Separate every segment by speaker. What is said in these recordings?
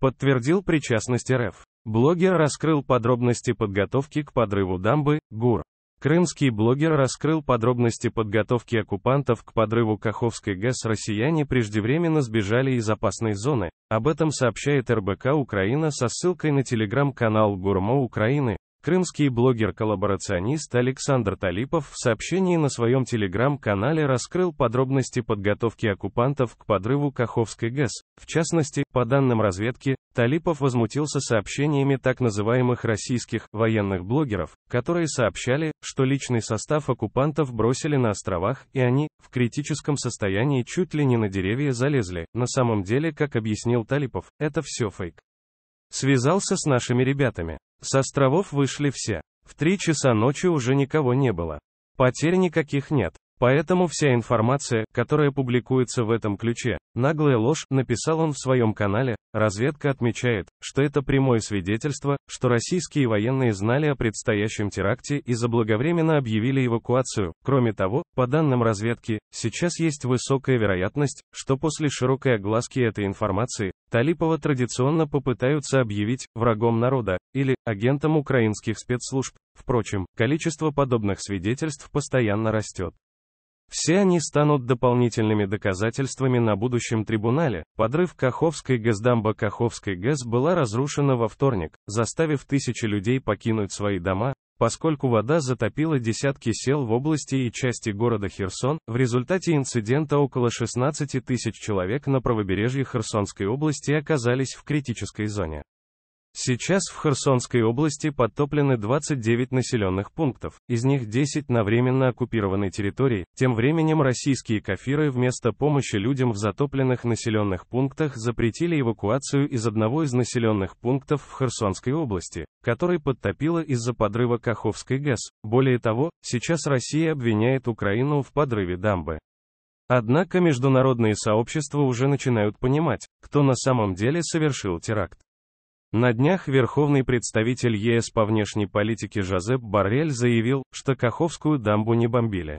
Speaker 1: подтвердил причастность РФ. Блогер раскрыл подробности подготовки к подрыву дамбы, ГУР. Крымский блогер раскрыл подробности подготовки оккупантов к подрыву Каховской ГЭС. Россияне преждевременно сбежали из опасной зоны. Об этом сообщает РБК Украина со ссылкой на телеграм-канал Гурмо Украины. Крымский блогер-коллаборационист Александр Талипов в сообщении на своем телеграм-канале раскрыл подробности подготовки оккупантов к подрыву Каховской ГЭС. В частности, по данным разведки, Талипов возмутился сообщениями так называемых российских военных блогеров, которые сообщали, что личный состав оккупантов бросили на островах, и они, в критическом состоянии чуть ли не на деревья залезли. На самом деле, как объяснил Талипов, это все фейк. Связался с нашими ребятами. С островов вышли все. В три часа ночи уже никого не было. Потерь никаких нет. Поэтому вся информация, которая публикуется в этом ключе, наглая ложь, написал он в своем канале, разведка отмечает, что это прямое свидетельство, что российские военные знали о предстоящем теракте и заблаговременно объявили эвакуацию. Кроме того, по данным разведки, сейчас есть высокая вероятность, что после широкой огласки этой информации, Талипова традиционно попытаются объявить врагом народа или агентом украинских спецслужб. Впрочем, количество подобных свидетельств постоянно растет. Все они станут дополнительными доказательствами на будущем трибунале. Подрыв Каховской газдамба Каховской ГЭС была разрушена во вторник, заставив тысячи людей покинуть свои дома, поскольку вода затопила десятки сел в области и части города Херсон, в результате инцидента около 16 тысяч человек на правобережье Херсонской области оказались в критической зоне. Сейчас в Херсонской области подтоплены 29 населенных пунктов, из них 10 на временно оккупированной территории. Тем временем российские кафиры вместо помощи людям в затопленных населенных пунктах запретили эвакуацию из одного из населенных пунктов в Херсонской области, который подтопило из-за подрыва Каховской ГЭС. Более того, сейчас Россия обвиняет Украину в подрыве дамбы. Однако международные сообщества уже начинают понимать, кто на самом деле совершил теракт. На днях верховный представитель ЕС по внешней политике Жозеп Баррель заявил, что Каховскую дамбу не бомбили.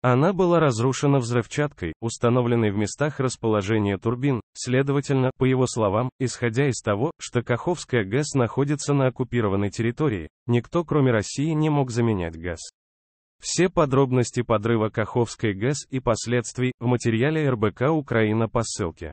Speaker 1: Она была разрушена взрывчаткой, установленной в местах расположения турбин, следовательно, по его словам, исходя из того, что Каховская ГЭС находится на оккупированной территории, никто кроме России не мог заменять газ. Все подробности подрыва Каховской ГЭС и последствий в материале РБК «Украина» по ссылке.